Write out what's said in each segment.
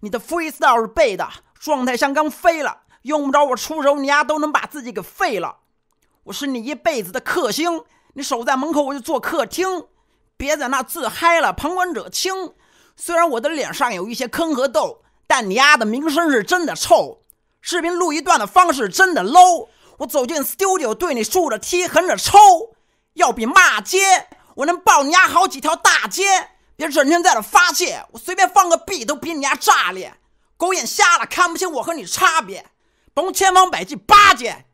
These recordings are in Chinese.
你的 freestyle 是背的，状态像刚飞了，用不着我出手，你丫都能把自己给废了。我是你一辈子的克星，你守在门口我就坐客厅，别在那自嗨了，旁观者清。虽然我的脸上有一些坑和痘，但你丫的名声是真的臭。视频录一段的方式真的 low，我走进 studio 对你竖着踢，横着抽，要比骂街，我能爆你丫好几条大街。别整天在那发泄，我随便放个屁都比你丫炸裂。狗眼瞎了，看不清我和你差别。甭千方百计巴结，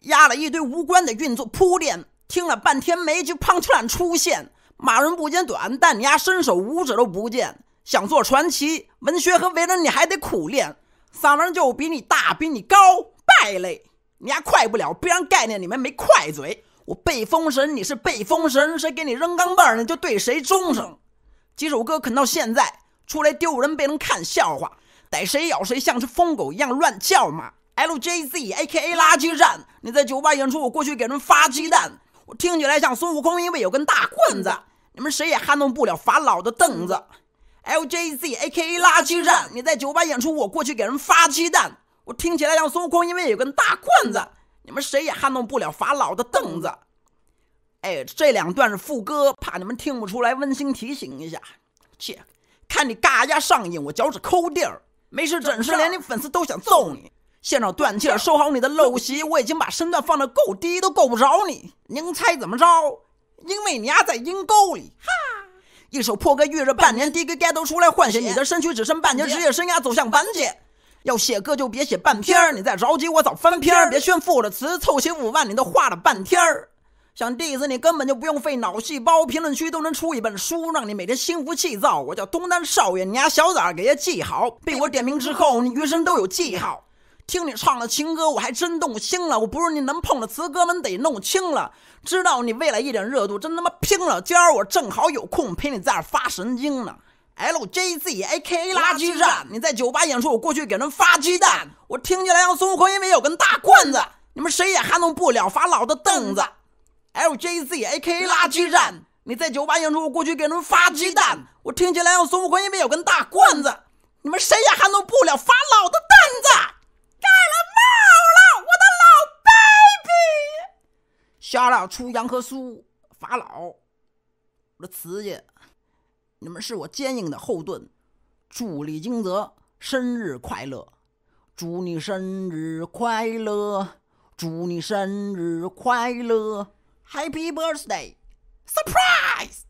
压了一堆无关的运作铺垫，听了半天没句胖吹懒出现。骂人不剪短，但你丫伸手五指都不见。想做传奇文学和为人，你还得苦练。嗓门就比你大，比你高，败类，你丫快不了。别人概念里面没快嘴，我背风神，你是背风神，谁给你扔钢儿，你就对谁忠诚。几首歌啃到现在，出来丢人，被人看笑话，逮谁咬谁，像只疯狗一样乱叫骂。LJZ AKA 垃圾站，你在酒吧演出，我过去给人发鸡蛋，我听起来像孙悟空，因为有根大棍子，你们谁也撼动不了法老的凳子。LJZ AKA 垃圾站，你在酒吧演出，我过去给人发鸡蛋，我听起来像孙悟空，因为有根大棍子，你们谁也撼动不了法老的凳子。哎，这两段是副歌，怕你们听不出来，温馨提醒一下。切，看你嘎牙上瘾，我脚趾抠地儿。没事，整事，连你粉丝都想揍你。现场断气，收好你的陋习。我已经把身段放得够低，都够不着你。您猜怎么着？因为你压在阴沟里。哈，一首破歌预热半年，第一个开头出来，唤醒你的身躯，只剩半截，职业生涯走向完结。要写歌就别写半天，你再着急我早翻篇。别炫富的词，凑齐五万你都画了半天儿。想 diss 你根本就不用费脑细胞，评论区都能出一本书，让你每天心浮气躁。我叫东南少爷，你家小崽儿给爷记好。被我点名之后，你余生都有记号。听你唱了情歌，我还真动心了。我不是你能碰的词哥，们得弄清了。知道你为了一点热度真他妈拼了。今儿我正好有空，陪你在这儿发神经呢。LJZAKA 垃圾站，你在酒吧演出，我过去给人发鸡蛋。我听起来像孙悟空因为有根大棍子，你们谁也撼动不了法老的凳子。LJZ AKA 垃圾站，你在酒吧演出，我过去给他们发鸡蛋。我听起来像孙悟空，因为有根大棍子。你们谁也撼动不了法老的担子。盖了帽了，我的老 baby。小老出杨和苏，法老，我的词界，你们是我坚硬的后盾。祝李金泽生日快乐！祝你生日快乐！祝你生日快乐！Happy birthday! Surprise!